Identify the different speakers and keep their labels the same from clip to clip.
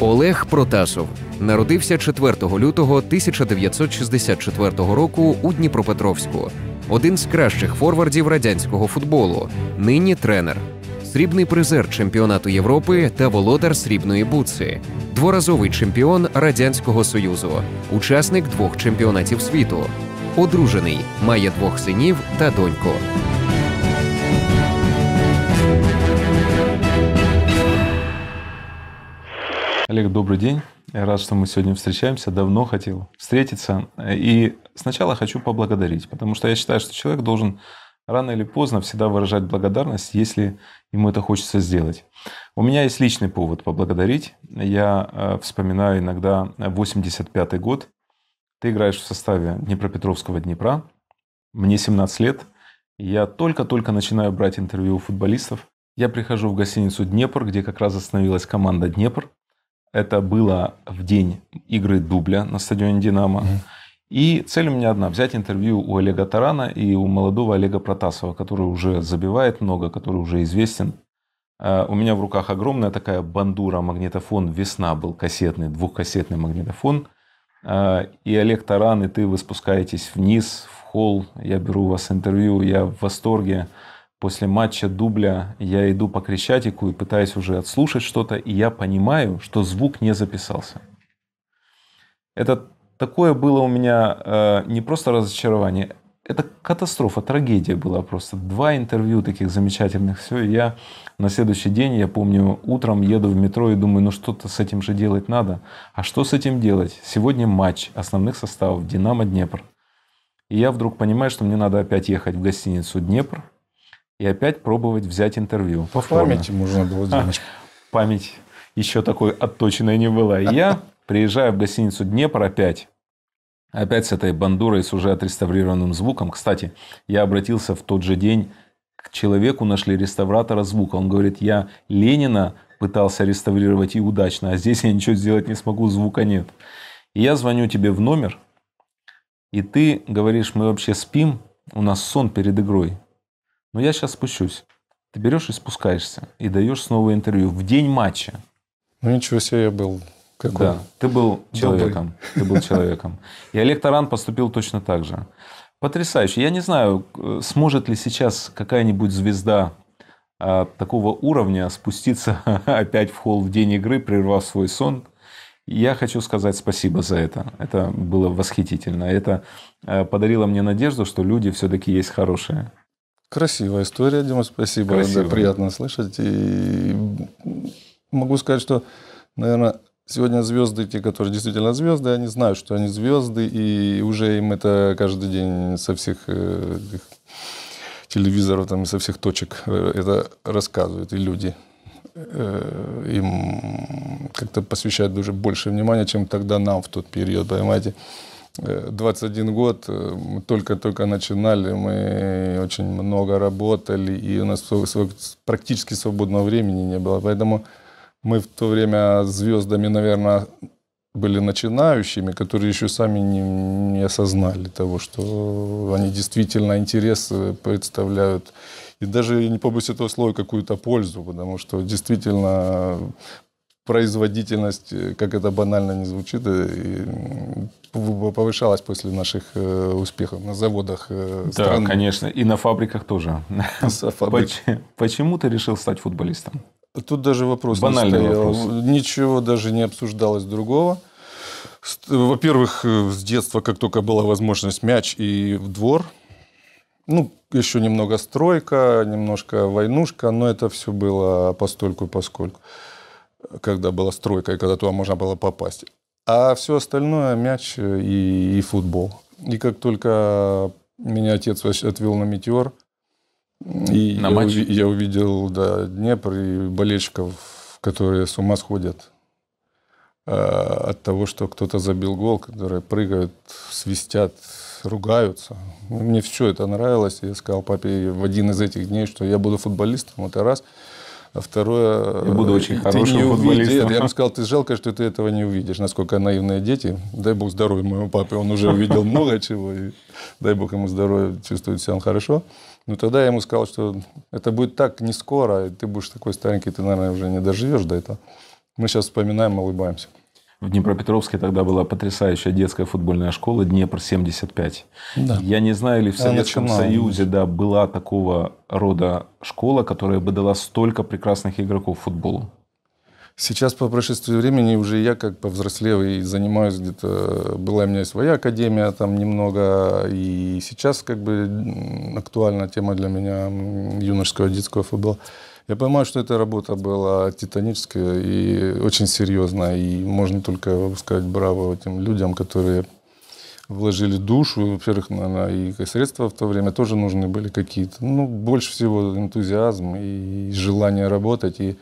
Speaker 1: Олег Протасов народився 4 лютого 1964 року у Дніпропетровську. Один з кращих форвардів радянського футболу. Нині тренер, срібний призер чемпіонату Європи та володар срібної буци, дворазовий чемпіон Радянського Союзу, учасник двох чемпіонатів світу, одружений, має двох синів та доньку. Олег, добрый день. Я рад, что мы сегодня встречаемся. Давно хотел встретиться. И сначала хочу поблагодарить, потому что я считаю, что человек должен рано или поздно всегда выражать благодарность, если ему это хочется сделать. У меня есть личный повод поблагодарить. Я э, вспоминаю иногда 85 год. Ты играешь в составе Днепропетровского Днепра. Мне 17 лет. Я только-только начинаю брать интервью у футболистов. Я прихожу в гостиницу «Днепр», где как раз остановилась команда «Днепр». Это было в день игры дубля на стадионе «Динамо». И цель у меня одна – взять интервью у Олега Тарана и у молодого Олега Протасова, который уже забивает много, который уже известен. А, у меня в руках огромная такая бандура, магнитофон «Весна» был кассетный, двухкассетный магнитофон. А, и Олег Таран, и ты вы спускаетесь вниз, в холл, я беру у вас интервью, я в восторге после матча дубля я иду по Крещатику и пытаюсь уже отслушать что-то, и я понимаю, что звук не записался. Это такое было у меня э, не просто разочарование, это катастрофа, трагедия была просто. Два интервью таких замечательных, все, и я на следующий день, я помню, утром еду в метро и думаю, ну что-то с этим же делать надо. А что с этим делать? Сегодня матч основных составов «Динамо-Днепр». И я вдруг понимаю, что мне надо опять ехать в гостиницу «Днепр», и опять пробовать взять интервью. По повторно. памяти можно было а, делать. Память еще такой отточенной не была. И я приезжаю в гостиницу «Днепр» опять. Опять с этой бандурой, с уже отреставрированным звуком. Кстати, я обратился в тот же день к человеку, нашли реставратора звука. Он говорит, я Ленина пытался реставрировать и удачно, а здесь я ничего сделать не смогу, звука нет. И я звоню тебе в номер, и ты говоришь, мы вообще спим, у нас сон перед игрой. Но я сейчас спущусь. Ты берешь и спускаешься. И даешь снова интервью в день матча.
Speaker 2: Ну ничего себе, я был какой? Да, ты был человеком. Добрый.
Speaker 1: Ты был человеком. И Олег Таран поступил точно так же. Потрясающе. Я не знаю, э, сможет ли сейчас какая-нибудь звезда а, такого уровня спуститься опять в холл в день игры, прервав свой сон. Я хочу сказать спасибо за это. Это было восхитительно. Это э, подарило мне надежду, что люди все-таки есть хорошие.
Speaker 2: Красивая история, Дима, спасибо. да, приятно слышать. И могу сказать, что, наверное, сегодня звезды, те, которые действительно звезды, они знают, что они звезды, и уже им это каждый день со всех э, телевизоров, там, со всех точек э, это рассказывают, и люди э, им как-то посвящают уже больше внимания, чем тогда нам в тот период, понимаете. 21 э, год, э, мы только-только начинали, мы очень много работали, и у нас практически свободного времени не было. Поэтому мы в то время звездами, наверное, были начинающими, которые еще сами не, не осознали того, что они действительно интерес э, представляют. И даже, не побоюсь этого слова, какую-то пользу, потому что действительно производительность, э, как это банально не звучит, э, повышалась после наших э, успехов на заводах да, Да, конечно,
Speaker 1: и на фабриках тоже.
Speaker 2: Почему ты решил стать футболистом? Тут даже вопрос Банальный не стоял. Вопрос. Ничего даже не обсуждалось другого. Во-первых, с детства, как только была возможность, мяч и в двор. Ну, еще немного стройка, немножко войнушка, но это все было постольку и поскольку когда была стройка, и когда туда можно было попасть. А все остальное – мяч и, и футбол. И как только меня отец отвел на «Метеор», и на я, матч? Уви- я увидел да, Днепр и болельщиков, которые с ума сходят э, от того, что кто-то забил гол, которые прыгают, свистят, ругаются. Мне все это нравилось. Я сказал папе в один из этих дней, что я буду футболистом. вот и раз – а второе... Я буду очень хорошим не увидишь. Я бы сказал, ты жалко, что ты этого не увидишь, насколько наивные дети. Дай бог здоровья моему папе, он уже увидел много чего, и дай бог ему здоровья, чувствует себя он хорошо. Но ну, тогда я ему сказал, что это будет так не скоро, и ты будешь такой старенький, ты, наверное, уже не доживешь до этого. Мы сейчас вспоминаем, и улыбаемся. В Днепропетровске тогда была
Speaker 1: потрясающая детская футбольная школа «Днепр-75». Да. Я не знаю, ли в а, Советском Она Союзе
Speaker 2: да, была такого рода школа, которая бы дала столько прекрасных игроков футболу. Сейчас по прошествии времени уже я как повзрослел и занимаюсь где-то, была у меня своя академия там немного, и сейчас как бы актуальна тема для меня юношеского детского футбола. Я понимаю, что эта работа была титаническая и очень серьезная. И можно только сказать браво этим людям, которые вложили душу. Во-первых, наверное, и средства в то время тоже нужны были какие-то. Ну, больше всего энтузиазм и желание работать. И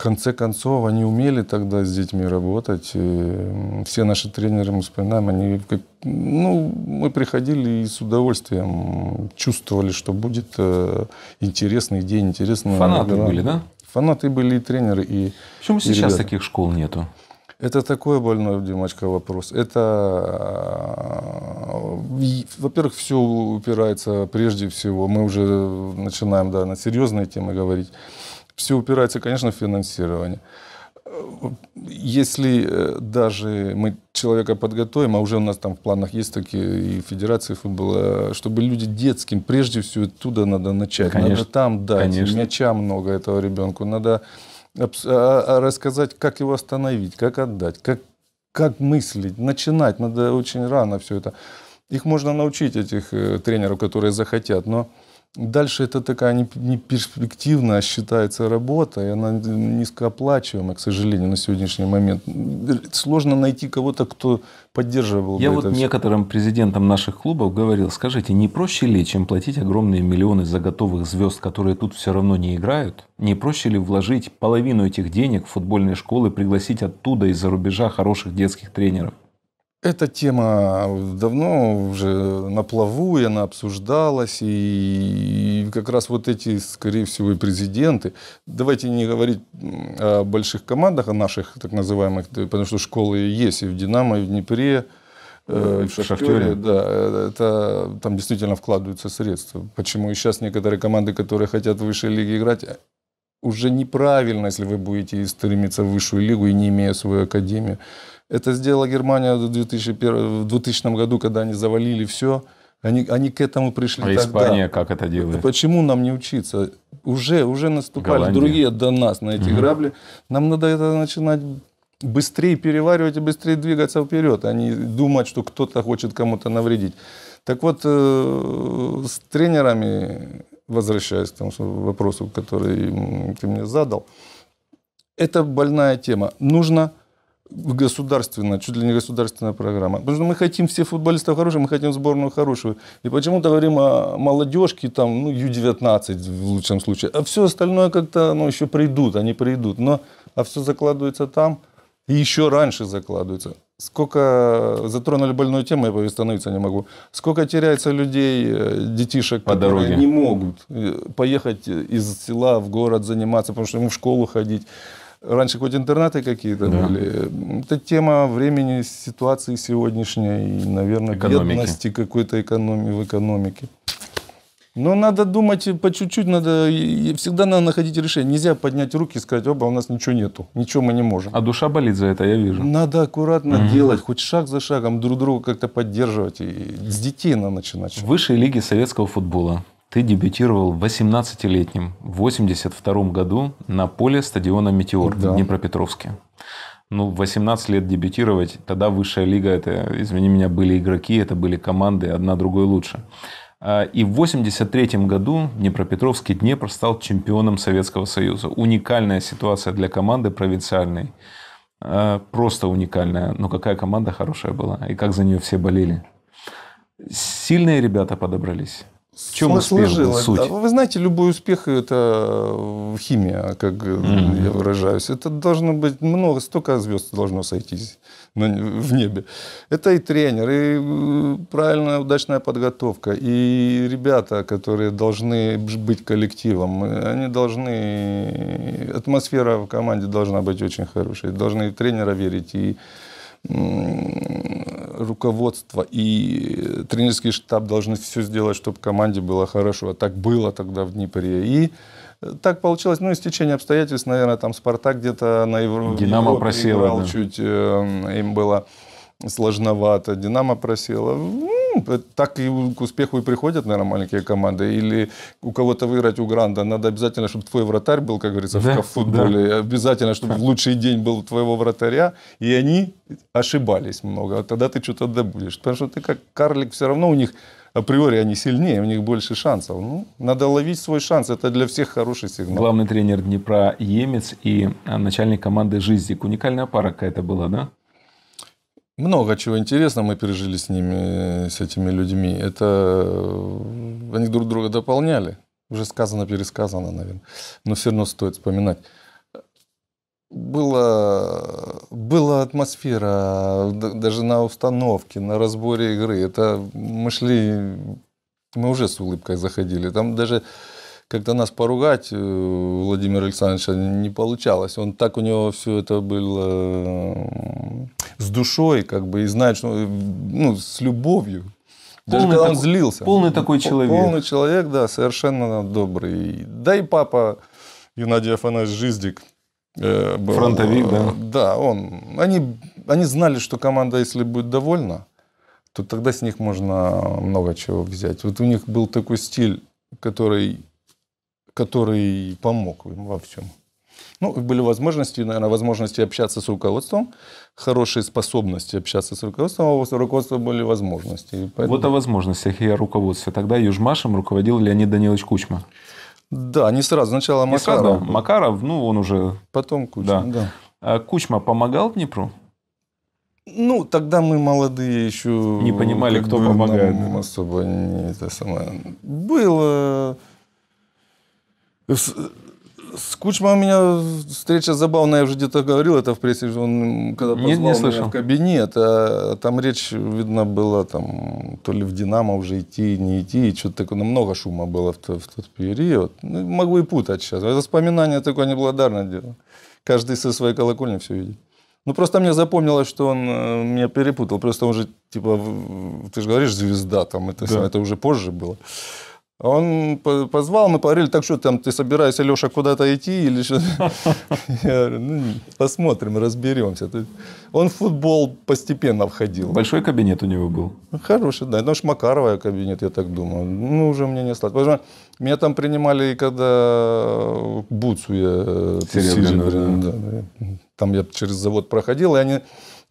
Speaker 2: конце концов, они умели тогда с детьми работать. И все наши тренеры, мы вспоминаем, они как, ну, мы приходили и с удовольствием чувствовали, что будет э, интересный день, интересная Фанаты игра. были, да? Фанаты были и тренеры, и Почему и сейчас ребята. таких школ нету? Это такой больной, Димочка, вопрос. Это, э, во-первых, все упирается прежде всего. Мы уже начинаем да, на серьезные темы говорить все упирается, конечно, в финансирование. Если э, даже мы человека подготовим, а уже у нас там в планах есть такие и федерации футбола, чтобы люди детским, прежде всего, оттуда надо начать. Конечно, надо там дать, конечно. мяча много этого ребенку. Надо а, а рассказать, как его остановить, как отдать, как, как мыслить, начинать. Надо очень рано все это. Их можно научить, этих э, тренеров, которые захотят, но Дальше это такая не, перспективная считается работа, и она низкооплачиваемая, к сожалению, на сегодняшний момент. Сложно найти кого-то, кто поддерживал Я бы вот это некоторым все. президентам наших клубов говорил, скажите, не проще ли, чем платить
Speaker 1: огромные миллионы за готовых звезд, которые тут все равно не играют? Не проще ли вложить половину этих денег в футбольные школы, пригласить оттуда из-за рубежа хороших детских тренеров?
Speaker 2: Эта тема давно уже на плаву, и она обсуждалась, и, как раз вот эти, скорее всего, и президенты. Давайте не говорить о больших командах, о наших так называемых, потому что школы есть и в «Динамо», и в «Днепре», э, ну, в Шахтере, да, э, это там действительно вкладываются средства. Почему и сейчас некоторые команды, которые хотят в высшей лиге играть, э, уже неправильно, если вы будете стремиться в высшую лигу и не имея свою академию. Это сделала Германия в 2001, в 2000 году, когда они завалили все. Они, они к этому пришли. А тогда. Испания как это делает? Почему нам не учиться? Уже, уже наступали Голландия. другие до нас на эти угу. грабли. Нам надо это начинать быстрее переваривать и быстрее двигаться вперед, а не думать, что кто-то хочет кому-то навредить. Так вот, э, с тренерами, возвращаясь к тому вопросу, который ты мне задал, это больная тема. Нужно государственная, чуть ли не государственная программа. Потому что мы хотим все футболистов хороших, мы хотим сборную хорошую. И почему-то говорим о молодежке, там, ну, Ю-19 в лучшем случае. А все остальное как-то, ну, еще придут, они придут. Но, а все закладывается там, и еще раньше закладывается. Сколько затронули больную тему, я повестановиться не могу. Сколько теряется людей, э, детишек, По которые дороге. не могут э, поехать из села в город заниматься, потому что ему в школу ходить. Раньше хоть интернаты какие-то да. были. Это тема времени, ситуации сегодняшней, и, наверное, экономики. бедности какой-то экономии в экономике. Но надо думать по чуть-чуть, надо, всегда надо находить решение. Нельзя поднять руки и сказать, оба, у нас ничего нету, ничего мы не можем.
Speaker 1: А душа болит за это, я вижу.
Speaker 2: Надо аккуратно угу. делать, хоть шаг за шагом, друг друга как-то поддерживать. И с детей надо начинать. Высшие лиги советского футбола.
Speaker 1: Ты дебютировал 18-летним в 82 году на поле стадиона «Метеор» да. в Днепропетровске. Ну, в 18 лет дебютировать, тогда высшая лига, это, извини меня, были игроки, это были команды, одна другой лучше. А, и в 1983 году Днепропетровский Днепр стал чемпионом Советского Союза. Уникальная ситуация для команды провинциальной. А, просто уникальная. Но ну, какая команда хорошая была. И как за нее все болели. Сильные ребята подобрались. В чем успех служила? был суть? Вы
Speaker 2: знаете, любой успех – это э, химия, как mm-hmm. я выражаюсь. Это должно быть много, столько звезд должно сойтись в небе. Это и тренер, и э, правильная, удачная подготовка, и ребята, которые должны быть коллективом, они должны... Атмосфера в команде должна быть очень хорошей. Должны и тренера верить, и руководство и тренерский штаб должны все сделать, чтобы команде было хорошо. А так было тогда в Днепре. И э, так получилось, ну, из течения обстоятельств, наверное, там Спартак где-то на Европе Динамо просела, играл да. чуть, э, им было сложновато. Динамо просела. Ну, ну, так и к успеху и приходят, наверное, маленькие команды. Или у кого-то выиграть у Гранда надо обязательно, чтобы твой вратарь был, как говорится, да, в футболе. Да. Обязательно, чтобы в лучший день был твоего вратаря. И они ошибались много. А тогда ты что-то добудешь. Потому что ты как карлик все равно у них априори они сильнее, у них больше шансов. Ну, надо ловить свой шанс, это для всех хороший сигнал.
Speaker 1: Главный тренер Днепра Емец и а, начальник команды Жизик. Уникальная пара какая-то была, да?
Speaker 2: Много чего интересного мы пережили с ними, э, с этими людьми. Это э, они друг друга дополняли. Уже сказано, пересказано, наверное. Но все равно стоит вспоминать. Было, была атмосфера даже на установке, на разборе игры. Это мы шли, мы уже с улыбкой заходили. Там даже как-то нас поругать э, Владимир Александровича не получалось. Он так у него все это было э, с душой, как бы, и знает, что, э, ну, с любовью. Даже когда так... он злился. Полный такой человек. Полный человек, да, совершенно добрый. Да и папа Геннадий Афанасьевич Жиздик. Был, Фронтовик, да? Да, он. Они, они знали, что команда, если будет довольна, то тогда с них можно много чего взять. Вот у них был такой стиль, который который помог им во всем. Ну, были возможности, наверное, возможности общаться с руководством, хорошие способности общаться с руководством, а у руководства были возможности. Поэтому... Вот о
Speaker 1: возможностях и о руководстве. Тогда Южмашем руководил Леонид Данилович Кучма.
Speaker 2: Да, не сразу. Сначала не Макаров. Сразу. Макаров, ну, он уже... Потом Кучма, да. да. А Кучма помогал Днепру? Ну, тогда мы молодые еще... Не понимали, кто помогает. особо не это самое. Было с, с Кучма у меня встреча забавная, я уже где-то говорил это в прессе, он когда позвал не, не слышал. меня в кабинет, а там речь, видно, была там, то ли в «Динамо» уже идти, не идти, и что-то такое, намного ну, шума было в, то, в тот период. Ну, могу и путать сейчас, это вспоминание такое неблагодарное дело. Каждый со своей колокольни все видит. Ну, просто мне запомнилось, что он э, меня перепутал. Просто он же, типа, ты же говоришь, звезда там, это, да. это уже позже было. Он позвал, мы поговорили, так что там, ты собираешься, Леша, куда-то идти или что? Я говорю, ну, посмотрим, разберемся. Он в футбол постепенно входил. Большой кабинет у него был? Ну, хороший, да. Это ну, же Макарова кабинет, я так думаю. Ну, уже мне не осталось. Потому что меня там принимали, когда Буцу я... Э, серьезно. да. Там я через завод проходил, и они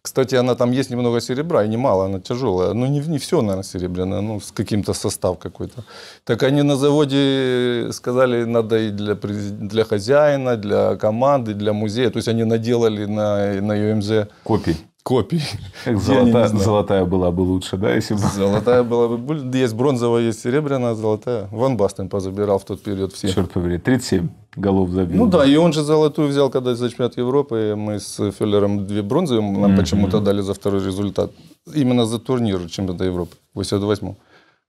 Speaker 2: кстати, она там есть немного серебра, и немало, она тяжелая. Ну, не, не все, наверное, серебряное, ну, с каким-то состав какой-то. Так они на заводе сказали, надо и для, для хозяина, для команды, для музея. То есть они наделали на, на ЮМЗ... Эм Копий копий. Золотая, золотая была бы лучше, да, если бы... Золотая была бы... Есть бронзовая, есть серебряная, золотая. Ван Бастен позабирал в тот период все. Черт побери, 37 голов забил. Ну да, и он же золотую взял, когда за чемпионат Европы. и Мы с Феллером две бронзы нам mm-hmm. почему-то дали за второй результат. Именно за турнир чемпионата Европы, 88-м.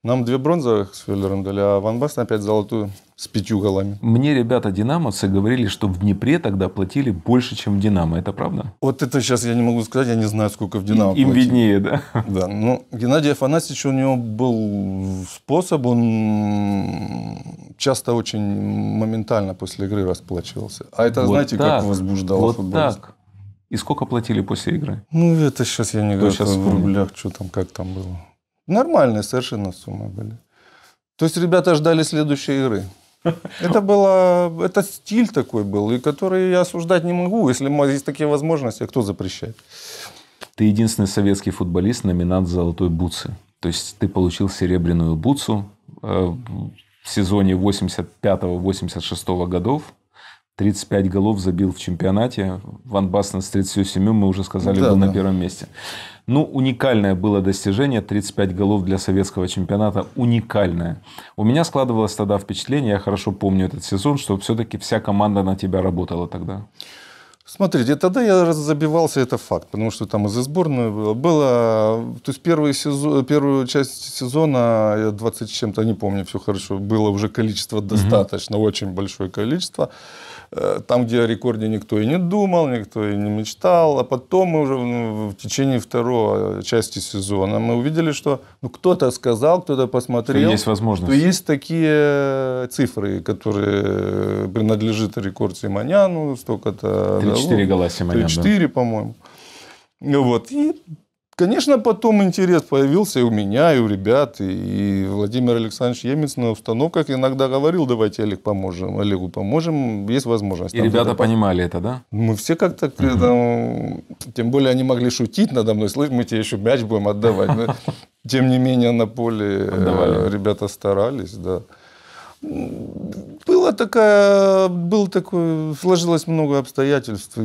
Speaker 2: Нам две бронзовых с Фюллером дали, а Ван Бастен опять золотую с пятью голами. Мне ребята «Динамовцы» говорили, что в Днепре тогда
Speaker 1: платили больше, чем в «Динамо». Это правда?
Speaker 2: Вот это сейчас я не могу сказать, я не знаю, сколько в «Динамо» Им, им виднее, да? Да. Ну, Геннадий Афанасьевич, у него был способ, он часто очень моментально после игры расплачивался. А это, вот знаете, так. как возбуждало вот футболист.
Speaker 1: так. И сколько платили после игры?
Speaker 2: Ну, это сейчас я не говорю, сейчас в рублях, что там, как там было. Нормальные совершенно суммы были. То есть ребята ждали следующей игры. Это было, это стиль такой был, и который я осуждать не могу. Если есть такие возможности, а кто запрещает? Ты единственный советский футболист,
Speaker 1: номинант «Золотой бутсы». То есть ты получил серебряную бутсу э, в сезоне 85-86 годов. 35 голов забил в чемпионате. Ван Бастен с 37, мы уже сказали, да, был да. на первом месте. Ну, уникальное было достижение, 35 голов для советского чемпионата, уникальное. У меня складывалось тогда впечатление, я хорошо помню этот сезон, что все-таки вся команда на тебя работала тогда.
Speaker 2: Смотрите, тогда я забивался, это факт, потому что там из сборной было. было то есть первый сезон, первую часть сезона, 20 с чем-то, не помню, все хорошо, было уже количество достаточно, угу. очень большое количество. Э, там, где о рекорде никто и не думал, никто и не мечтал. А потом мы уже ну, в течение второго э, части сезона мы увидели, что ну, кто-то сказал, кто-то посмотрел. Что есть возможность. Что есть такие цифры, которые принадлежит рекорд Симоняну, столько-то... 3-4 ну, гола Симонян. 3-4, да. по-моему. Ну, вот. И Конечно, потом интерес появился и у меня, и у ребят, и Владимир Александрович Емец на установках иногда говорил, давайте Олег поможем, Олегу поможем, есть возможность. И там ребята это... понимали это, да? Мы все как-то, угу. там, тем более они могли шутить надо мной, слышь, мы тебе еще мяч будем отдавать. Но, тем не менее на поле э, Отдавали. ребята старались, да. Было такое, был такой, сложилось много обстоятельств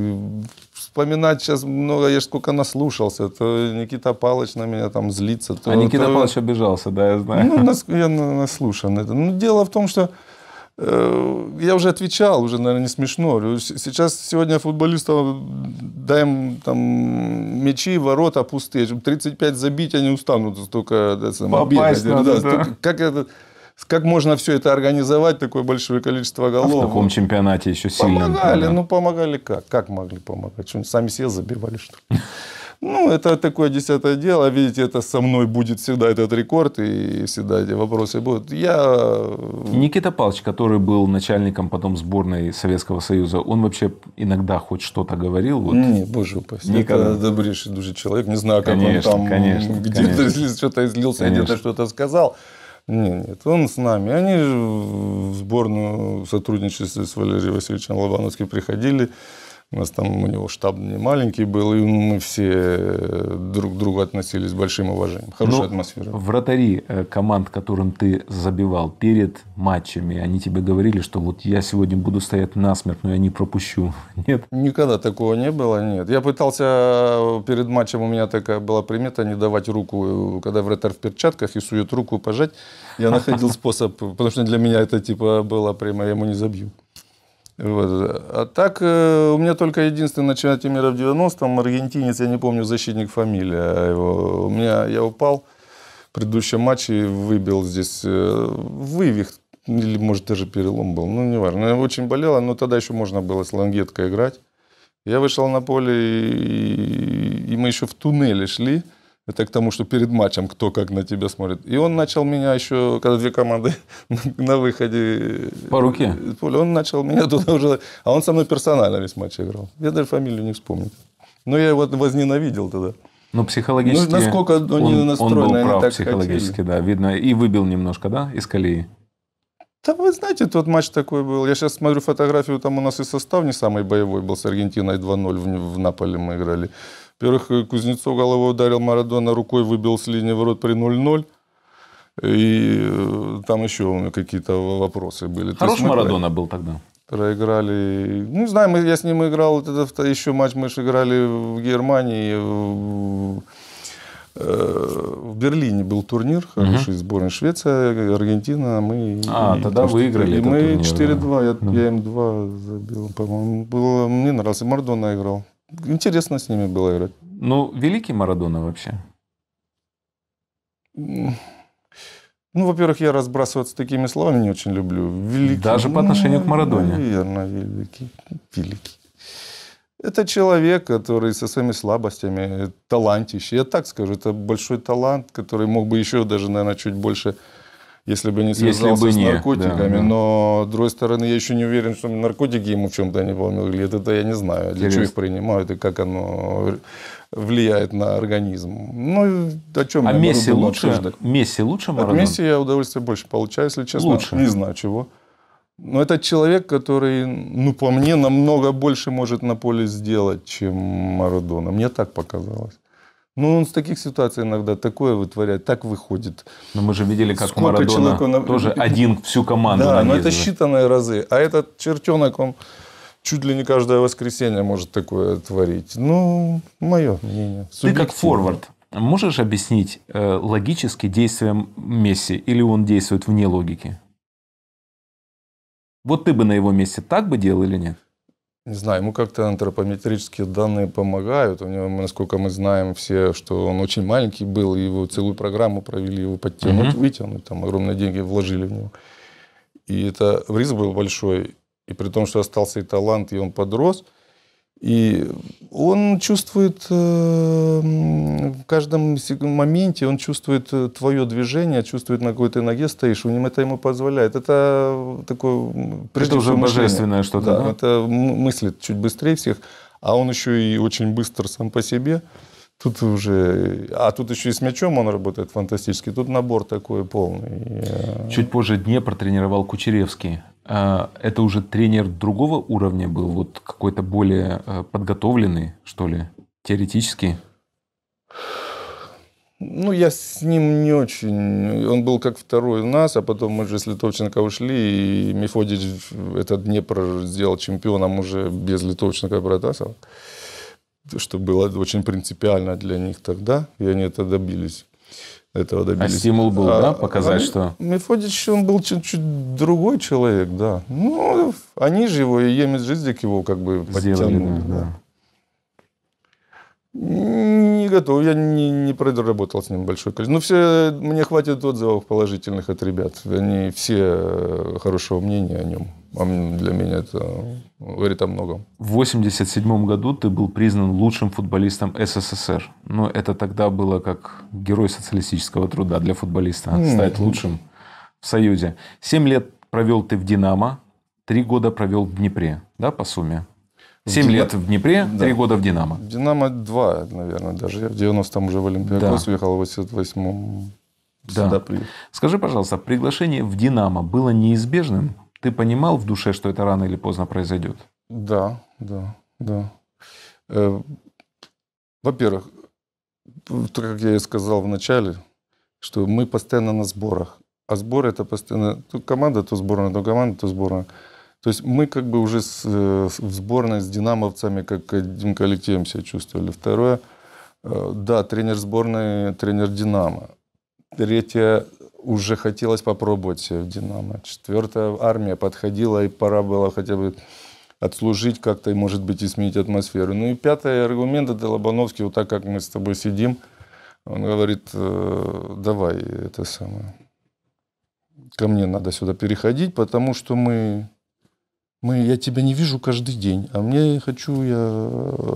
Speaker 2: вспоминать сейчас много, я ж сколько наслушался. То Никита Палыч на меня там злится. То, а Никита то... Палыч обижался, да, я знаю. Ну, я наслушан. Это. Ну, дело в том, что э, я уже отвечал, уже, наверное, не смешно. Сейчас сегодня футболистов даем там мячи, ворота пустые. 35 забить они устанут столько. Да, Попасть надо, да, да. Столько, как это как можно все это организовать, такое большое количество голов. А в таком чемпионате еще сильно. Помогали, ну помогали как? Как могли помогать? Что, сами себе забивали, что ли? Ну, это такое десятое дело. А видите, это со мной будет всегда этот рекорд, и всегда эти вопросы будут. Я... Э,
Speaker 1: Никита Павлович, который был начальником потом сборной Советского Союза, он вообще иногда
Speaker 2: хоть что-то говорил? Вот... Не, боже упаси. Никогда. Это добрейший души человек. Не знаю, как конечно, он там конечно, где-то что-то излился, где-то что-то сказал. Нет, нет, он с нами. Они в сборную в сотрудничестве с Валерием Васильевичем Лобановским приходили. У нас там у него штаб не маленький был, и мы все э, друг к другу относились с большим уважением. Хорошая Но ну, атмосфера. Вратари э, команд, которым ты забивал перед
Speaker 1: матчами, они тебе говорили, что вот я сегодня буду стоять насмерть, но я не пропущу.
Speaker 2: Нет? Никогда такого не было, нет. Я пытался э, перед матчем, у меня такая была примета, не давать руку, когда вратарь в перчатках и сует руку пожать. Я находил способ, потому что для меня это типа было прямо, я ему не забью. Вот. А так, э, у меня только единственный на чемпионате мира в 90-м, аргентинец, я не помню, защитник фамилия а его. У меня, я упал в предыдущем матче, выбил здесь э, вывих, или, может, даже перелом был, ну, неважно. Очень болела но тогда еще можно было с лангеткой играть. Я вышел на поле, и, и мы еще в туннеле шли. Это к тому, что перед матчем кто как на тебя смотрит. И он начал меня еще, когда две команды на выходе... Э, По руке? Он начал меня туда уже... А он со мной персонально весь матч играл. Я даже фамилию не вспомню. Но я его возненавидел тогда. Но ну, психологически... Ну, насколько они он, настроены, он был прав так психологически, хотели.
Speaker 1: да. Видно, и выбил немножко, да, из колеи?
Speaker 2: Да вы знаете, тот матч такой был. Я сейчас смотрю фотографию, там у нас и состав не самый боевой был с Аргентиной 2-0 в, в Наполе мы играли. Во-первых, Кузнецов головой ударил Марадона, рукой выбил с линии ворот при 0-0. И э, там еще какие-то вопросы были. Хорош есть, Марадона был тогда? Проиграли. Ну, не знаю, мы, я с ним играл. Это, еще матч мы же играли в Германии. Э, в, Берлине был турнир хороший, угу. сборная Швеция, Аргентина. Мы, а, и, тогда и, выиграли. И мы 4-2, да. я, да. я им 2 забил, по-моему. Было, мне нравился, Мардона играл интересно с ними было играть. Ну, великий Марадона вообще? Ну, во-первых, я разбрасываться такими словами не очень люблю. Великий. Даже по отношению ну, к Марадоне. Наверное, великий. Великий. Это человек, который со своими слабостями, э, талантище. Я так скажу, это большой талант, который мог бы еще даже, наверное, чуть больше если бы не связался если бы с наркотиками. Да, да. Но, с другой стороны, я еще не уверен, что наркотики ему в чем-то не помогли. Это я не знаю, для чего их принимают и как оно влияет на организм. Ну, о чем а я Месси лучше, Месси лучше Марадон? От Месси я удовольствие больше получаю, если честно. Лучше. Не знаю чего. Но это человек, который, ну, по мне, намного больше может на поле сделать, чем Марадона. Мне так показалось. Ну, он с таких ситуаций иногда такое вытворяет, так выходит. Но мы же видели, как Сколько Марадона человек, он... тоже один всю команду Да, наездил. но это считанные разы. А этот чертенок, он чуть ли не каждое воскресенье может такое творить. Ну, мое мнение. Ты как форвард. Можешь
Speaker 1: объяснить э, логически действиям Месси? Или он действует вне логики? Вот ты бы на его месте так бы делал или нет?
Speaker 2: Не знаю, ему как-то антропометрические данные помогают. У него, насколько мы знаем все, что он очень маленький был, его целую программу провели, его подтянуть, угу. вытянуть, там огромные деньги вложили в него. И это риск был большой, и при том, что остался и талант, и он подрос – и он чувствует э, в каждом моменте, он чувствует э, твое движение, чувствует, на какой ты ноге стоишь, у него это ему позволяет. Это э, такое... Это уже божественное что-то, да, да? Это мыслит чуть быстрее всех, а он еще и очень быстр сам по себе. Тут уже... А тут еще и с мячом он работает фантастически. Тут набор такой полный. Чуть позже Днепр тренировал
Speaker 1: Кучеревский. А, это уже тренер другого уровня был, вот какой-то более э, подготовленный, что ли, теоретически?
Speaker 2: Ну, я с ним не очень. Он был как второй у нас, а потом мы же с Литовченко ушли, и Мефодич этот Днепр сделал чемпионом уже без Литовченко и Протасова, что было очень принципиально для них тогда, и они это добились этого а добились. А стимул был, а, да, показать, а, что... Мефодич, он был чуть-чуть другой человек, да. Ну, они же его, и Емец Жиздик его как бы подтянули. Да. да. Не готов, я не, не проработал с ним большое количество. Ну, все, мне хватит отзывов положительных от ребят. Они все э, хорошего мнения о нем. А для меня это говорит о многом. В 1987
Speaker 1: году ты был признан лучшим футболистом СССР. Но это тогда было как герой социалистического труда для футболиста. Стать лучшим в Союзе. Семь лет провел ты в «Динамо», три года провел в Днепре, да, по сумме? Семь лет
Speaker 2: в Днепре, да. три года в «Динамо». «Динамо» два, наверное, даже. Я в 90-м уже в «Олимпиакос» да. уехал, в 88-м да. Скажи, пожалуйста, приглашение в «Динамо» было
Speaker 1: неизбежным? Ты понимал в душе, что это рано или поздно произойдет?
Speaker 2: Да, да, да. Э, во-первых, как я и сказал в начале, что мы постоянно на сборах. А сбор это постоянно то команда, то сборная, то команда, то сборная. То есть мы как бы уже с, э, с, в сборной с динамовцами как одним коллективом себя чувствовали. Второе, э, да, тренер сборной, тренер Динамо. Третье, уже хотелось попробовать в «Динамо». Четвертая армия подходила, и пора было хотя бы отслужить как-то, и, может быть, и сменить атмосферу. Ну и пятый аргумент – это Лобановский, вот так, как мы с тобой сидим, он говорит, э, давай это самое, ко мне надо сюда переходить, потому что мы, мы, я тебя не вижу каждый день, а мне хочу, я,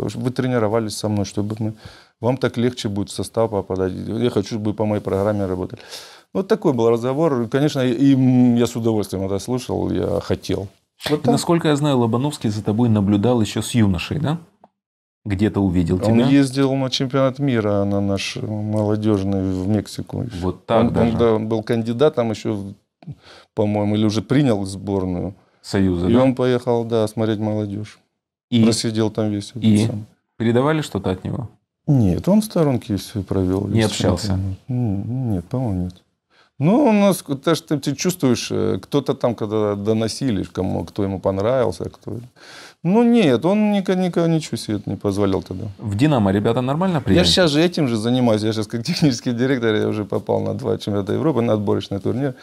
Speaker 2: чтобы э, вы тренировались со мной, чтобы мы, вам так легче будет в состав попадать. Я хочу, чтобы вы по моей программе работали. Вот такой был разговор. Конечно, им я с удовольствием это слушал, я хотел. Вот Насколько
Speaker 1: я знаю, Лобановский за тобой наблюдал еще с юношей, да?
Speaker 2: Где-то увидел тебя? Он ездил на чемпионат мира, на наш молодежный в Мексику. Вот так он, даже? Он, да, он был кандидатом еще, по-моему, или уже принял сборную. Союза, И да? он поехал, да, смотреть молодежь. И? Просидел там весь. И? Сам. Передавали что-то от него? Нет, он в сторонке все провел. Не общался? Нет, по-моему, нет. Ну, у нас теж ти, ты чувствуешь, э, кто-то там когда доносили, кому, кто ему понравился, а кто... Ну, нет, он никогда, никогда ничего себе не позволял тогда. В
Speaker 1: «Динамо» ребята нормально приняли? Я сейчас
Speaker 2: же этим же занимаюсь. Я сейчас как технический директор, я уже попал на два чемпионата Европы, на отборочный турнир.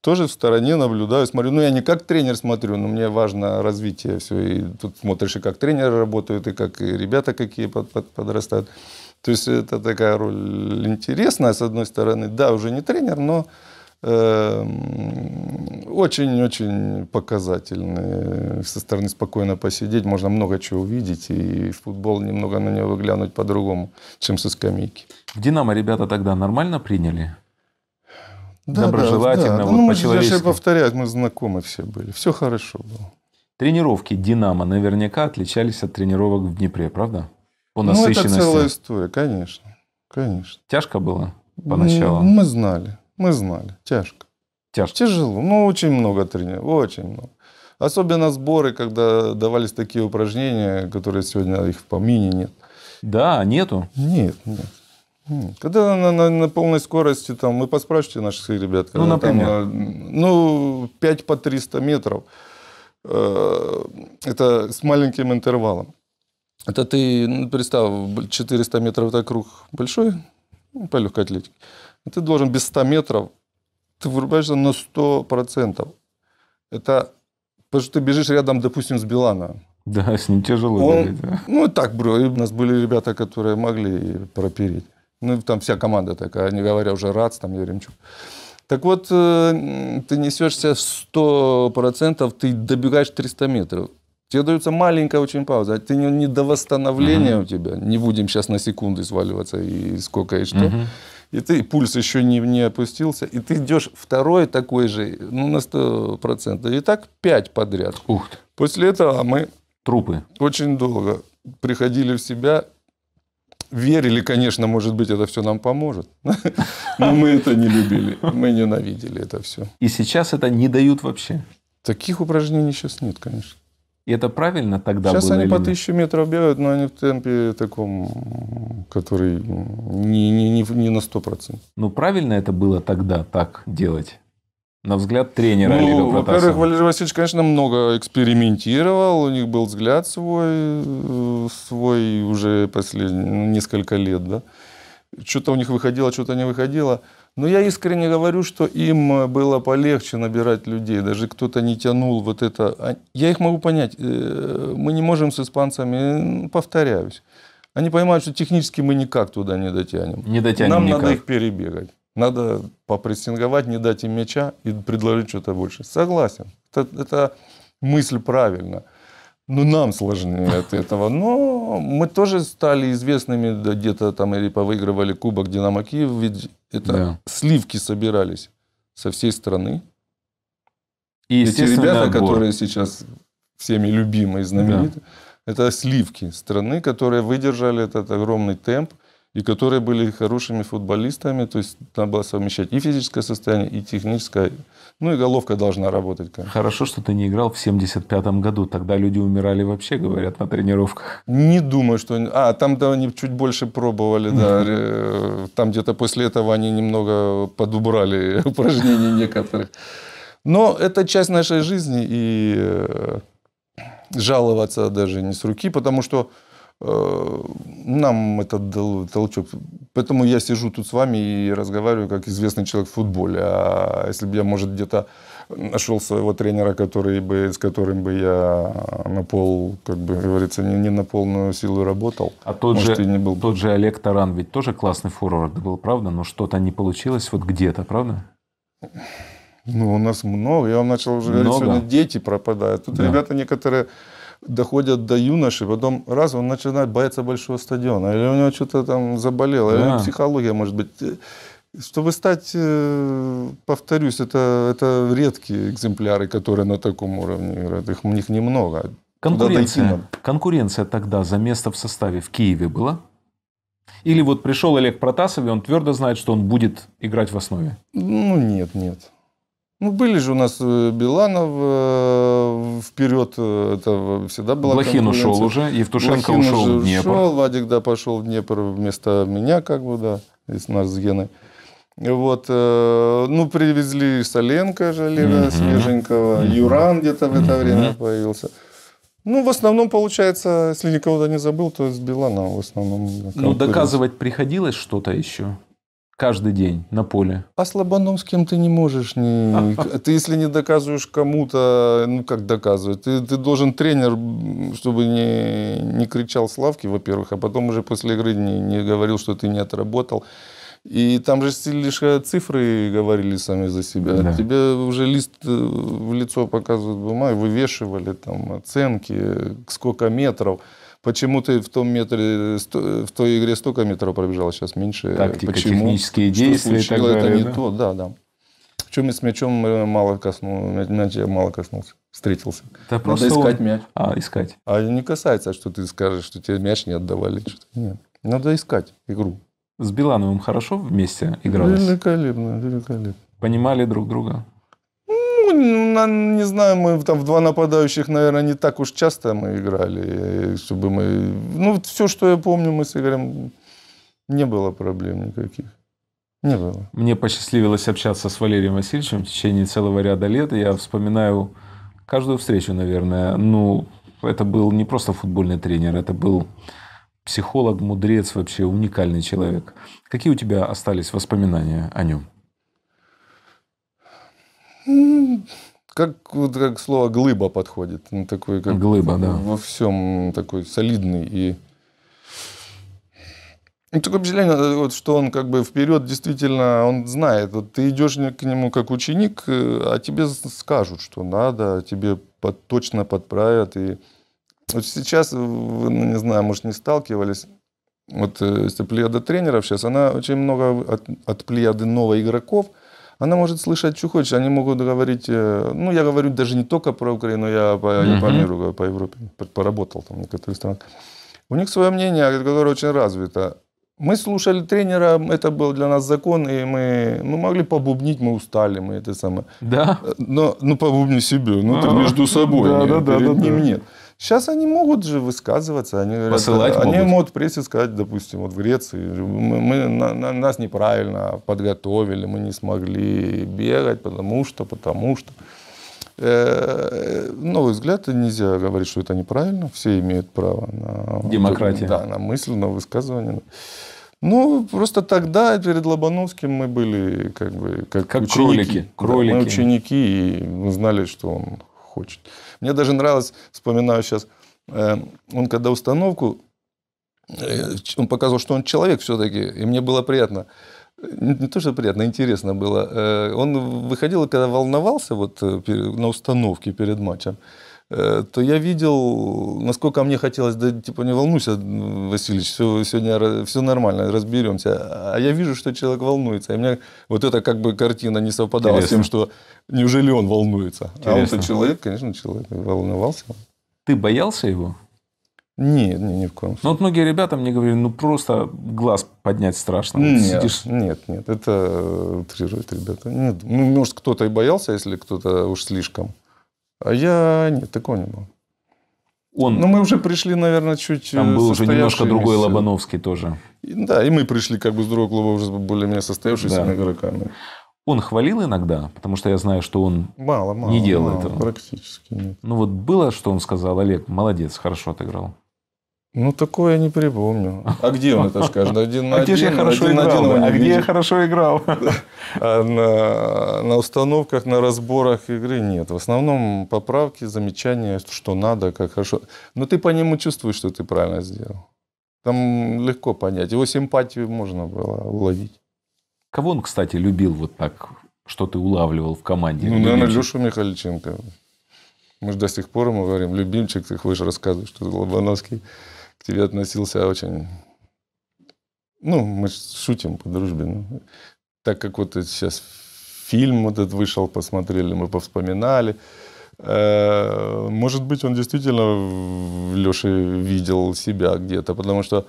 Speaker 2: Тоже в стороне наблюдаю, смотрю. Ну, я не как тренер смотрю, но мне важно развитие все. И тут смотришь, и как тренеры работают, и как и ребята какие под, под, подрастают. То есть это такая роль интересная, с одной стороны, да, уже не тренер, но эм, очень-очень показательный. Со стороны спокойно посидеть, можно много чего увидеть, и в футбол немного на него выглянуть по-другому, чем со скамейки. В «Динамо» ребята тогда нормально приняли? Да, Доброжелательно, да, да. Вот ну, по-человечески? Я повторяю, мы знакомы все были, все хорошо было.
Speaker 1: Тренировки «Динамо» наверняка отличались от тренировок
Speaker 2: в Днепре, правда? по ну, насыщенности? Ну, это целая история, конечно. конечно. Тяжко было ну, поначалу? Мы знали, мы знали. Тяжко. Тяжко? Тяжело. Ну, очень много тренировок, очень много. Особенно сборы, когда давались такие упражнения, которые сегодня их в помине нет. Да, нету? Нет, нет. Когда на, на, на полной скорости, там, вы поспрашивайте наших ребят. Ну, например? Там, ну, 5 по 300 метров. Э, это с маленьким интервалом. Это ты, ну, представь, 400 метров это круг большой ну, по легкой атлетике. Ты должен без 100 метров, ты вырубаешься на 100%. Это потому что ты бежишь рядом, допустим, с Билана. Да, с ним тяжело Он, бегать. Да. Ну, так, бро, И у нас были ребята, которые могли пропереть. Ну, там вся команда такая, не говоря уже Рац, там Еремчук. Так вот, э, ты несешься в 100%, ты добегаешь 300 метров. Тебе дается маленькая очень пауза, а ты не, не до восстановления угу. у тебя. Не будем сейчас на секунды сваливаться и сколько и что. Угу. И ты пульс еще не, не опустился, и ты идешь второй такой же, ну на 100%. И так пять подряд. Ух ты. После этого мы трупы очень долго приходили в себя верили, конечно, может быть, это все нам поможет. Но мы это не любили. Мы ненавидели это все. И сейчас это не дают вообще. Таких упражнений сейчас нет, конечно. И это правильно тогда Сейчас было? Сейчас они по 1000 метров бегают, но они в темпе таком, который не, не, не, не на
Speaker 1: 100%. Ну, правильно это было тогда так делать? На взгляд тренера ну, Олега Во-первых,
Speaker 2: Валерий Васильевич, конечно, много экспериментировал. У них был взгляд свой, э, свой уже последний, ну, несколько лет, да что-то у них выходило, что-то не выходило. Но я искренне говорю, что им э, было полегче набирать людей. Даже кто-то не тянул вот это. А, я их могу понять. Э, мы не можем с испанцами, э, повторяюсь. Они понимают, что технически мы никак туда не дотянем. Не дотянем Нам никак. надо их перебегать. Надо попрессинговать, не дать им мяча и предложить что-то больше. Согласен. Это, это мысль правильная. Ну, нам сложнее от этого. Но мы тоже стали известными да, где-то там или повыигрывали Кубок Динамо Киев. Ведь это да. сливки собирались со всей страны. И эти ребята, отбор. которые сейчас всеми любимые, знаменитые, да. это сливки страны, которые выдержали этот огромный темп и которые были хорошими футболистами, то есть надо было совмещать и физическое состояние, и техническое, ну и головка должна работать. Конечно. Хорошо, что ты не играл в 75-м году, тогда люди умирали вообще, говорят, на тренировках. Не думаю, что... А, там, да, они чуть больше пробовали, да, э, там где-то после этого они немного подубрали упражнения некоторых. Но это часть нашей жизни, и э, жаловаться даже не с руки, потому что Э, нам это дал толчок. Поэтому я сижу тут с вами и разговариваю как известный человек в футболе. А если бы я, может, где-то нашел своего тренера, который бы, с которым бы я на пол, как бы говорится, не, не на полную силу работал.
Speaker 1: А тот, может, же, не был... тот же Олег Таран ведь тоже классный форвард был, правда? Но
Speaker 2: что-то не получилось вот где-то, правда? Ну, у нас много. Я вам начал уже много? говорить, сегодня дети пропадают. Тут да. ребята некоторые доходят до юноши, потом раз, он начинает бояться большого стадиона, или у него что-то там заболело, да. или психология, может быть. Э, чтобы стать, э, повторюсь, это, это редкие экземпляры, которые на таком уровне играют. Их у них немного. Конкуренция,
Speaker 1: конкуренция тогда за место в составе в Киеве была? Или вот пришел Олег Протасов, и он твердо знает, что он будет играть в основе?
Speaker 2: Ну, нет, нет. Ну, были же у нас э, Биланов э, вперед, э, это всегда было. Блохин ушел уже, Евтушенко Блохин ушел уже в Днепр. Ушел, Вадик, да, пошел в Днепр вместо меня, как бы, да, из нас с Геной. Вот, ну, привезли Соленко же, Олега mm-hmm. свеженького, mm-hmm. Юран где-то в это mm-hmm. время появился. Ну, в основном, получается, если никого-то не забыл, то с Билана в основном. Ну, доказывать
Speaker 1: приходилось что-то еще?
Speaker 2: каждый день на поле. А слабоном с кем ты не можешь. Не... Ты если не доказываешь кому-то, ну как доказывать? Ты, ты должен тренер, чтобы не, не кричал Славки, во-первых, а потом уже после игры не, не говорил, что ты не отработал. И там же лишь э, цифры говорили сами за себя. Да. Тебе уже лист э, в лицо показывают бумагу, вывешивали там оценки, сколько метров. Почему ты в том метре, э, э, в той игре столько метров пробежал, а сейчас меньше? Тактика, Почему? технические что действия и так далее. Это не да? то, да, да. В чем я с мячом э, мало коснулся, мяч я мало коснулся, встретился. Да Надо искать он... мяч. А, искать. А не касается, что ты скажешь, что тебе мяч не отдавали. что-то? Нет. Надо искать игру. С Билановым хорошо вместе игралось? Великолепно, великолепно.
Speaker 1: Понимали друг друга?
Speaker 2: Ну, не знаю, мы там в два нападающих, наверное, не так уж часто мы играли, чтобы мы... Ну, все, что я помню, мы с Игорем, не было проблем никаких.
Speaker 1: Не было. Мне посчастливилось общаться с Валерием Васильевичем в течение целого ряда лет. Я вспоминаю каждую встречу, наверное. Ну, это был не просто футбольный тренер, это был психолог, мудрец, вообще уникальный человек. Какие у тебя остались воспоминания о нем?
Speaker 2: Как, вот, как слово глыба подходит. Он ну, такой, как глыба, да. Во всем такой солидный и ну, такое впечатление, э, вот, что он как бы вперед действительно, он знает. Вот ты идешь к нему как ученик, э, а тебе скажут, что надо, а тебе под, точно подправят. И вот сейчас, вы, ну, не знаю, может, не сталкивались, вот э, если плеяда тренеров сейчас, она очень много от, от плеяды новых игроков – она может слышать, что хочешь. Они могут говорить, э, ну, я говорю даже не только про Украину, я по, uh-huh. по миру, э, по Европе поработал там в некоторых странах. У них свое мнение, которое очень развито. Мы слушали тренера, это был для нас закон, и мы, мы могли побубнить, мы устали, мы это самое. Да? Э, но, ну, побубни себе, ну, ты а. между собой, да, не, да, перед да, ним да. нет. Сейчас они могут же высказываться, они, говорят, могут. они могут прессе сказать, допустим, вот в Греции, мы, мы, на, на, нас неправильно подготовили, мы не смогли бегать, потому что, потому что. Э, новый взгляд, нельзя говорить, что это неправильно, все имеют право на... демократию, Да, на мысль, на высказывание. Ну, просто тогда перед Лобановским мы были как бы... Как, как ученики. кролики. кролики. Да, мы ученики, и мы знали, что он хочет. Мне даже нравилось, вспоминаю сейчас, эм, он когда установку, э, он показывал, что он человек все-таки, и мне было приятно. Не то, что приятно, интересно было. Э, он выходил, когда волновался вот э, на установке перед матчем, Э, то я видел, насколько мне хотелось, да, типа, не волнуйся, Васильевич, все, сегодня все нормально, разберемся. А я вижу, что человек волнуется. И у меня вот эта как бы картина не совпадала Интересно. с тем, что неужели он волнуется. Интересно. А он-то человек, конечно, человек волновался. Ты боялся его? Нет, нет, ни в коем случае.
Speaker 1: Ну, вот многие ребята мне говорили, ну, просто
Speaker 2: глаз поднять страшно. Вот сидишь... нет, нет, это утрирует э, ребята. Нет, ну, может, кто-то и боялся, если кто-то уж слишком. А я... Нет, такого не было. Он... Ну, мы уже пришли, наверное, чуть... Там э, был уже немножко другой э, Лобановский тоже. И, да, и мы пришли как бы с другого клуба уже более-менее состоявшимися да. игроками. Он хвалил иногда, потому что я знаю, что он мало, мало, не делал мало, этого. Практически нет.
Speaker 1: Ну вот было, что он сказал, Олег, молодец, хорошо отыграл.
Speaker 2: Ну, такое я не припомню. А где он, это скажет? А один на а один, где же я хорошо один играл? Один да? А где я хорошо играл? А на, на установках, на разборах игры нет. В основном поправки, замечания, что надо, как хорошо. Но ты по нему чувствуешь, что ты правильно сделал. Там легко понять. Его симпатию можно было уловить. Кого он, кстати, любил вот так, что ты улавливал в команде? Ну, наверное, Лешу Михальченко. Мы же до сих пор ему говорим, любимчик, ты хочешь рассказывать, что Лобановский к тебе относился очень... Ну, мы шутим по дружбе. Ну, так как вот сейчас фильм вот этот вышел, посмотрели, мы повспоминали. Э, может быть, он действительно, Леша, видел себя где-то, потому что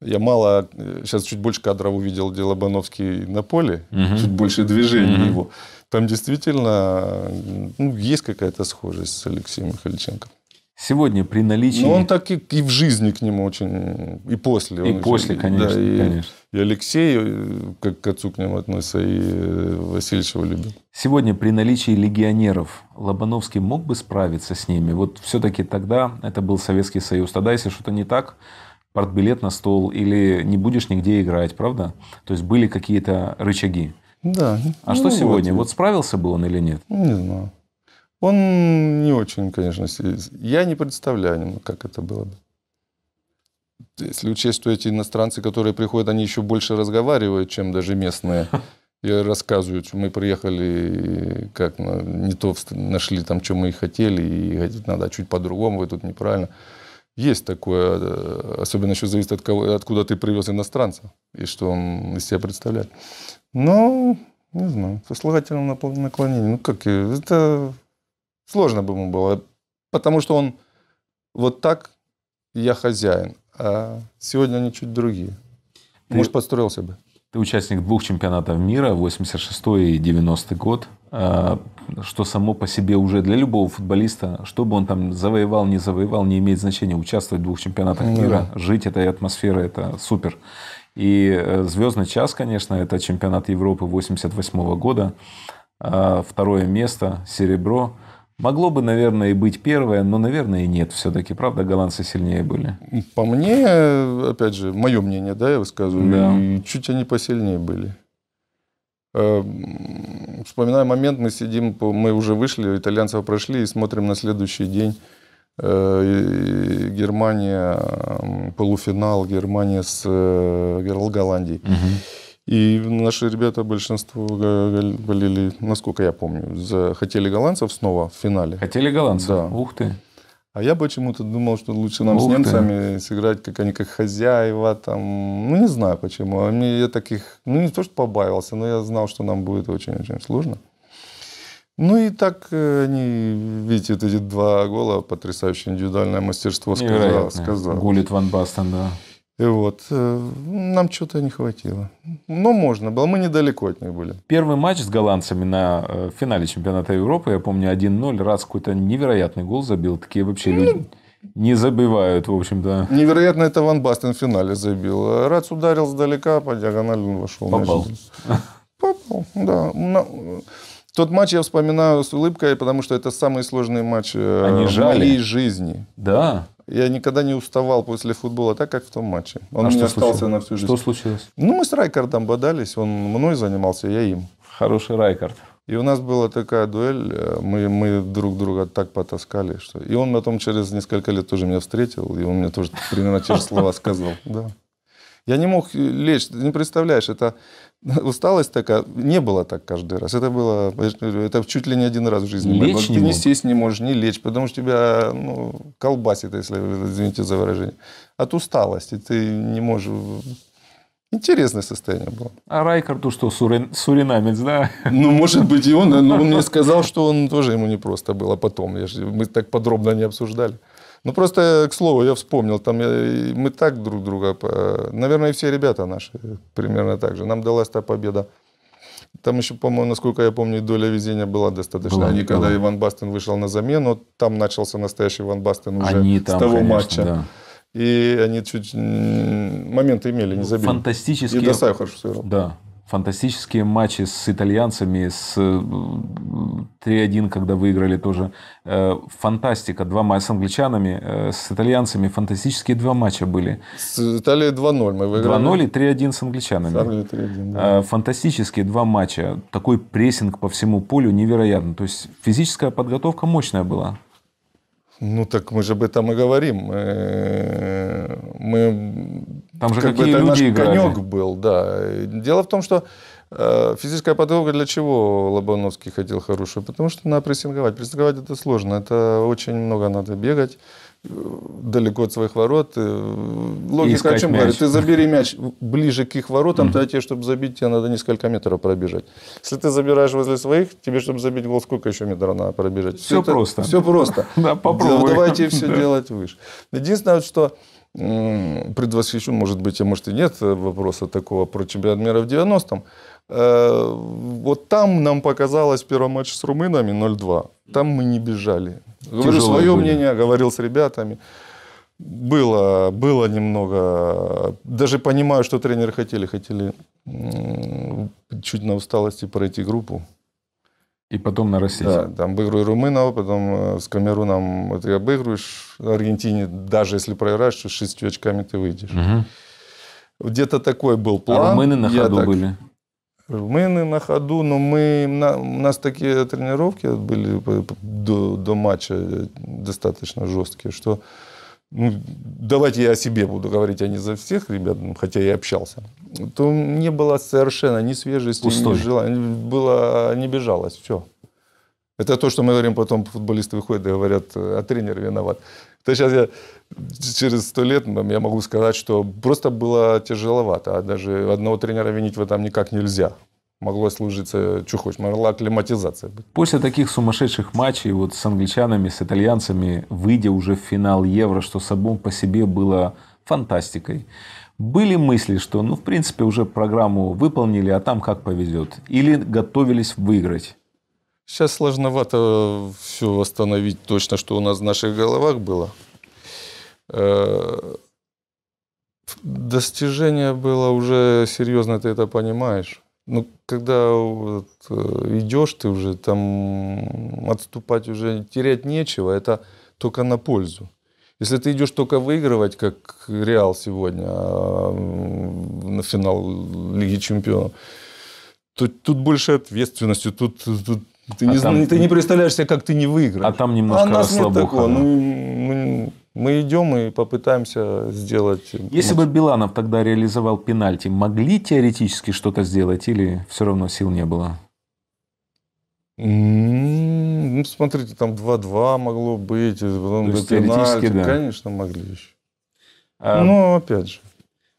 Speaker 2: я мало, сейчас э, чуть больше кадров увидел, где Лобановский на поле, угу. чуть больше движений угу. его. Там действительно э, ну, есть какая-то схожесть с Алексеем Михальченко. Сегодня при наличии... Ну он так и, и в жизни к нему очень... И после. И после, очень, конечно, да, и, конечно. И Алексей, как э, к отцу к нему относится, и э, Васильевич его любил. Сегодня при наличии легионеров Лобановский
Speaker 1: мог бы справиться с ними? Вот все-таки тогда это был Советский Союз. Тогда, если что-то не так, портбилет на стол или не будешь нигде играть, правда? То есть были какие-то
Speaker 2: рычаги. Да. А ну, что сегодня? Вот. вот справился бы он или нет? Не знаю. Он не очень, конечно, я не представляю, как это было бы. Если учесть, что эти иностранцы, которые приходят, они еще больше разговаривают, чем даже местные. И рассказывают, что мы приехали, как не то нашли там, что мы и хотели, и надо а чуть по-другому, вы тут неправильно. Есть такое, э, особенно еще зависит от кого, откуда ты привез иностранца, и что он из себя представляет. Но, ну, не знаю, сослагательное наклонение, ну как, э, это Сложно бы ему было, потому что он вот так я хозяин, а сегодня они чуть другие. Ты, Может, построился бы. Ты участник двух чемпионатов
Speaker 1: мира, 86 и 90 год, а, что само по себе уже для любого футболиста, что бы он там завоевал, не завоевал, не имеет значения. Участвовать в двух чемпионатах ну да. мира, жить этой атмосферой, это супер. И э, звездный час, конечно, это чемпионат Европы 88 года, а, второе место, серебро –
Speaker 2: Могло бы, наверное, и быть первое, но, наверное, и нет все-таки. Правда, голландцы сильнее были? По мне, опять же, мое мнение, да, я высказываю, да. чуть они посильнее были. Эм, Вспоминаю момент, мы сидим, мы уже вышли, итальянцев прошли и смотрим на следующий день. Э, Германия, полуфинал, Германия с э, Голландией. Угу. И наши ребята большинство болели, насколько я помню, хотели голландцев снова в финале. Хотели голландцев? Да. Ух ты. А я почему-то думал, что лучше нам Ух с немцами ты. сыграть, как они, как хозяева, там, ну, не знаю почему. А мне я таких, ну, не то, что побаивался, но я знал, что нам будет очень-очень сложно. Ну и так э, они, видите, вот эти два гола, потрясающее индивидуальное мастерство сказал. сказал. Гулит Ван Бастен, да. И вот. Э, нам чего-то не хватило. Но ну, можно было. Мы недалеко от них были.
Speaker 1: Первый матч с голландцами на э, финале чемпионата Европы, я помню, 1-0. Раз
Speaker 2: какой-то невероятный гол забил. Такие вообще ну, люди не забивают, в общем-то. Невероятно, это Ван Бастен в финале забил. Рац ударил сдалека, по диагонали он вошел. Попал. Попал, да. Тот матч я вспоминаю с улыбкой, потому что это самый сложный матч э, Они жали. моей жизни. Да. Я никогда не уставал после футбола так, как в том матче. Он а у меня остался случилось? на всю жизнь. Что случилось? Ну, мы с Райкардом бодались. Он мной занимался, я им. Хороший Райкард. И у нас была такая дуэль, э, мы, мы друг друга так потаскали, что... И он потом через несколько лет тоже меня встретил, и он мне тоже примерно те же слова сказал. Да. Я не мог лечь, ты не представляешь, это Усталость такая не было так каждый раз. Это было это чуть ли не один раз в жизни. Лечь Ты не, не сесть не можешь, не лечь, потому что тебя ну, колбасит, если извините за выражение. От усталости ты не можешь. Интересное состояние было. А Райкарду ну что, суринамец, да? Ну, может быть, и он. Но он мне сказал, что он тоже ему непросто было потом. Я же, мы так подробно не обсуждали. Ну, просто, э, к слову, я вспомнил, там я, э, мы так друг друга... Наверное, все ребята наши примерно так же. Нам далась та победа. Там еще, по-моему, насколько я помню, доля везения была достаточно. Была, Они, была. когда Иван Бастин вышел на замену, там начался настоящий Иван Бастин уже Они там, с того конечно, матча. Да. И они чуть моменты имели, не ну, забили. Фантастические. И Досайхов все равно.
Speaker 1: Да, фантастические матчи с итальянцами, с 3-1, э, когда выиграли тоже. Э, фантастика, два матча с англичанами, э, с итальянцами, фантастические два матча были.
Speaker 2: С Италией 2-0 мы выиграли. 2-0 и
Speaker 1: 3-1 с англичанами. С Англией
Speaker 2: 3-1, да.
Speaker 1: Фантастические два матча, такой прессинг по всему полю невероятно. То есть физическая подготовка мощная
Speaker 2: была. Ну так мы же об этом и говорим. Мы там же как какие бы это люди наш играли. конек был, да. Дело в том, что э, Физическая подготовка для чего Лобановский хотел хорошую? Потому что надо прессинговать. Прессинговать это сложно. Это очень много надо бегать э, далеко от своих ворот. Э, логика о чем мяч. говорит? Ты забери мяч ближе к их воротам, то тебе, чтобы забить, тебе надо несколько метров пробежать. Если ты забираешь возле своих, тебе, чтобы забить гол, сколько еще метров надо пробежать? Все, все просто. все просто. Да, попробуй. Давайте все делать выше. Единственное, что предвосхищу, может быть, а может и нет вопроса такого про чемпионат мира в 90-м. Э, вот там нам показалось первый матч с румынами 0-2. Там мы не бежали. Говорю свое были. мнение, говорил с ребятами. Было, было немного. Даже понимаю, что тренеры хотели, хотели чуть на усталости пройти группу. И потом на российском. Да, там обыгрываю румынов, потом э, с Камеруном ты обыгрываешь. Аргентине, даже если проиграешь, то с шестью очками ты выйдешь. Угу. Где-то такой был план. А румыны на ходу так... были? Румыны на ходу, но мы, на, у нас такие тренировки были до, до матча э, достаточно жесткие, что ну, давайте я о себе буду говорить, а не за всех ребят, ну, хотя я общался, то не было совершенно ни свежести, Пустой. ни желания. Было, не бежалось, все. Это то, что мы говорим потом, футболисты выходят и говорят, а тренер виноват. То сейчас я через сто лет я могу сказать, что просто было тяжеловато. А даже одного тренера винить в этом никак нельзя могло служиться, что могла акклиматизация быть.
Speaker 1: После таких сумасшедших матчей вот с англичанами, с итальянцами, выйдя уже в финал Евро, что собой по себе было фантастикой, были мысли, что, ну, в принципе, уже программу выполнили, а там как повезет? Или готовились выиграть?
Speaker 2: Сейчас сложновато все восстановить точно, что у нас в наших головах было. Э, достижение было уже серьезно, ты это понимаешь. Ну, когда вот, э, идешь, ты уже там отступать уже терять нечего, это только на пользу. Если ты идешь только выигрывать, как Реал сегодня а, на финал Лиги Чемпионов, то тут больше ответственности, тут, тут ты, а не, там... ты не представляешь себе, как ты не выиграешь. А там немножко а нас расслабуха. Нет такого. Ну, ну, мы идем и попытаемся сделать. Если бы
Speaker 1: Биланов тогда реализовал пенальти, могли теоретически что-то сделать или все
Speaker 2: равно сил не было? М-м-м, ну, смотрите, там 2-2 могло быть, потом То есть, пенальти, да. конечно, могли еще. А... Но
Speaker 1: ну, опять же.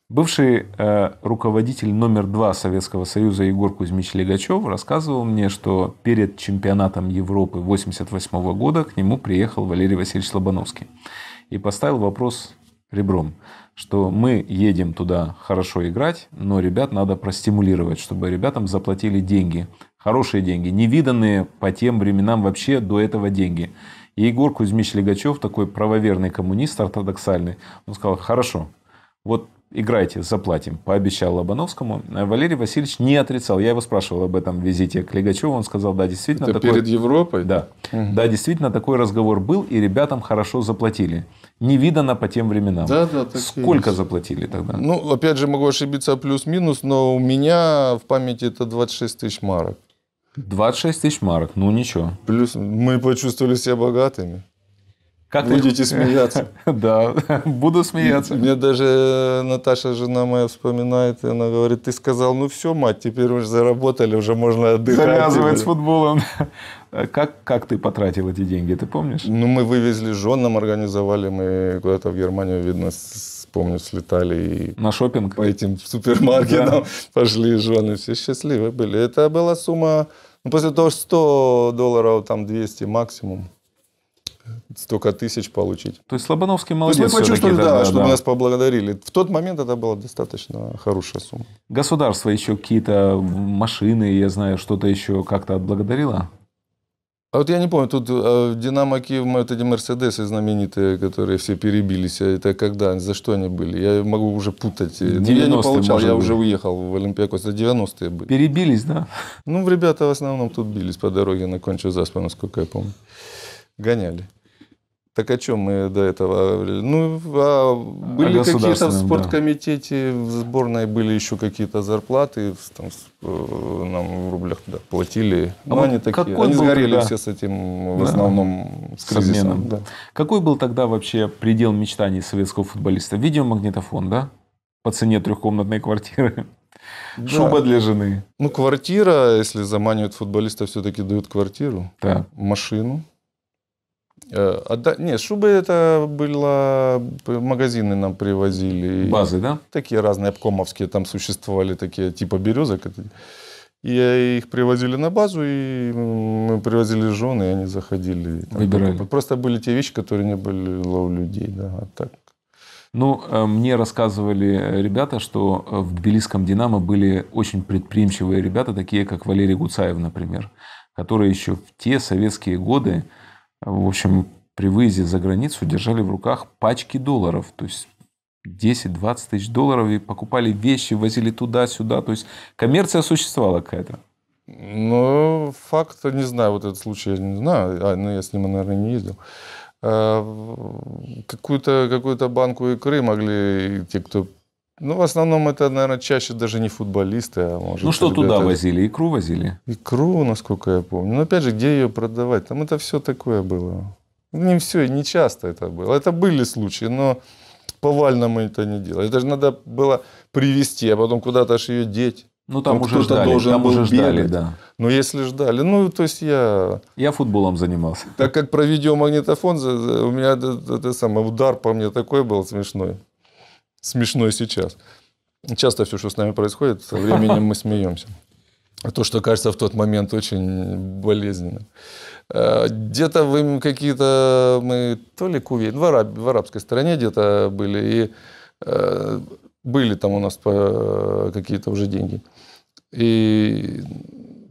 Speaker 1: Бывший э, руководитель номер два Советского Союза Егор Кузьмич Легачев рассказывал мне, что перед чемпионатом Европы 1988 года к нему приехал Валерий Васильевич Лобановский и поставил вопрос ребром, что мы едем туда хорошо играть, но ребят надо простимулировать, чтобы ребятам заплатили деньги, хорошие деньги, невиданные по тем временам вообще до этого деньги. И Егор Кузьмич Легачев, такой правоверный коммунист ортодоксальный, он сказал, хорошо, вот играйте, заплатим, пообещал Лобановскому. Э, Валерий Васильевич не отрицал. Я его спрашивал об этом визите к Лигачеву. Он сказал, да, действительно. Это такой... перед Европой? Да. Угу. Да, действительно, такой разговор был, и ребятам хорошо заплатили. Невиданно по тем временам. Да, да.
Speaker 2: Так Сколько есть.
Speaker 1: заплатили тогда?
Speaker 2: Ну, опять же, могу ошибиться плюс-минус, но у меня в памяти это 26 тысяч марок. 26 тысяч марок, ну ничего. Плюс мы почувствовали себя богатыми. Как Будете их... смеяться. Да, буду смеяться. Мне даже Наташа, жена моя, вспоминает, и она говорит, ты сказал, ну все, мать, теперь уже заработали, уже можно отдыхать. Завязывает с футболом. Как, как ты потратил эти деньги, ты помнишь? Ну, мы вывезли женам, организовали, мы куда-то в Германию, видно, помню, слетали и на шопинг по этим супермаркетам да. пошли жены, все счастливы были. Это была сумма, ну, после того, что 100 долларов, там 200 максимум столько тысяч получить.
Speaker 1: То есть Слобановский молодец. То есть мы почувствовали, да, да, чтобы да. нас
Speaker 2: поблагодарили. В тот момент это была достаточно хорошая сумма.
Speaker 1: Государство еще какие-то машины, я знаю, что-то еще как-то отблагодарило?
Speaker 2: А вот я не помню, тут э, Динамо Киев, вот эти Мерседесы знаменитые, которые все перебились, а это когда, за что они были? Я могу уже путать. Ну, я не получал, я быть. уже уехал в Олимпиакос, это 90-е были. Перебились, да? Ну, ребята в основном тут бились по дороге на кончу заспа, насколько я помню гоняли. Так о чем мы до этого? Ну, а были а какие-то в спорткомитете, да. в сборной были еще какие-то зарплаты, там, э, нам в рублях да, платили. А Но ну, вот они такие, они сгорели тогда... все с этим, в да. основном, с, кризисом.
Speaker 1: Да. Какой был тогда вообще предел мечтаний советского футболиста? Видеомагнитофон, да? По цене трехкомнатной квартиры.
Speaker 2: Да. Шуба для жены. Ну, квартира, если заманивают футболиста, все-таки дают квартиру, да. машину Э, отда... Нет, шубы это было, магазины нам привозили. Базы, да? Такие разные, обкомовские, там существовали такие типа березок. И их привозили на базу, и мы привозили жены, и они заходили. Там, Выбирали. Просто были те вещи, которые не были у людей, да, а так. Ну, э, мне
Speaker 1: рассказывали ребята, что э, в тбилисском
Speaker 2: «Динамо» были очень предприимчивые
Speaker 1: ребята, такие как Валерий Гуцаев, например, который еще в те советские годы, в общем, при выезде за границу держали в руках пачки долларов, то есть 10-20
Speaker 2: тысяч долларов и покупали вещи, возили туда-сюда. То есть коммерция существовала какая-то. Ну, факт, не знаю, вот этот случай я не знаю, а, ну, я с ним, наверное, не ездил. Э, какую-то какую банку икры могли те, кто ну, в основном это, наверное, чаще даже не футболисты, а может... Ну, что ребята... туда возили? Икру возили? Икру, насколько я помню. Но, опять же, где ее продавать? Там это все такое было. Не все, не часто это было. Это были случаи, но повально мы это не делали. Даже надо было привезти, а потом куда-то же ее деть. Ну, там, там ну, уже ждали, должен там был уже ждали, бегать. да. Ну, если ждали. Ну, то есть я... Я футболом занимался. Так как про видеомагнитофон, у меня это, это самое, удар по мне такой был смешной смешно сейчас. Часто все, что с нами происходит, со временем мы смеемся. А то, что кажется в тот момент очень болезненным. Э, где-то вы какие-то мы то ли Кувейт, в, араб, в арабской стране где-то были, и э, были там у нас э, какие-то уже деньги. И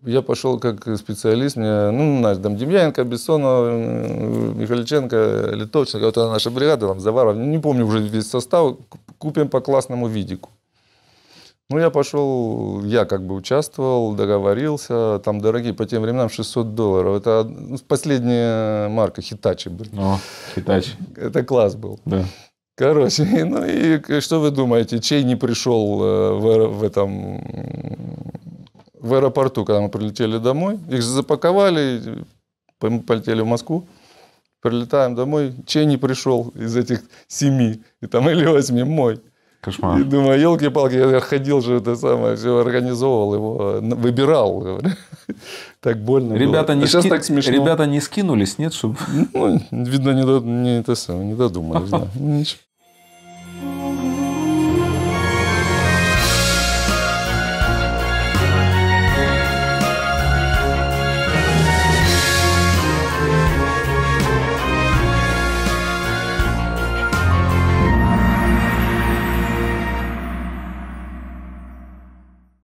Speaker 2: я пошел как специалист, мне, ну, наш, там, Демьяненко, Бессонов, э, Михальченко, Литовченко, вот наша бригада, там, Заваров, не помню уже весь состав, купим по классному видику. Ну, я пошел, я как бы участвовал, договорился, там дорогие, по тем временам 600 долларов, это ну, последняя марка, Хитачи были. О, Хитачи. Это класс был. Да. Короче, ну и что вы думаете, чей не пришел э, в, в этом в аэропорту, когда мы прилетели домой. Их запаковали, мы полетели в Москву. Прилетаем домой, чей не пришел из этих семи, и там или возьми мой. Кошмар. И думаю, елки-палки, я ходил же это самое, все организовывал его, выбирал. Так больно Ребята было. Не а ски... так смешно. Ребята
Speaker 1: не скинулись, нет? Чтобы...
Speaker 2: Ну, видно, не, до... не, это самое, не додумались. Да.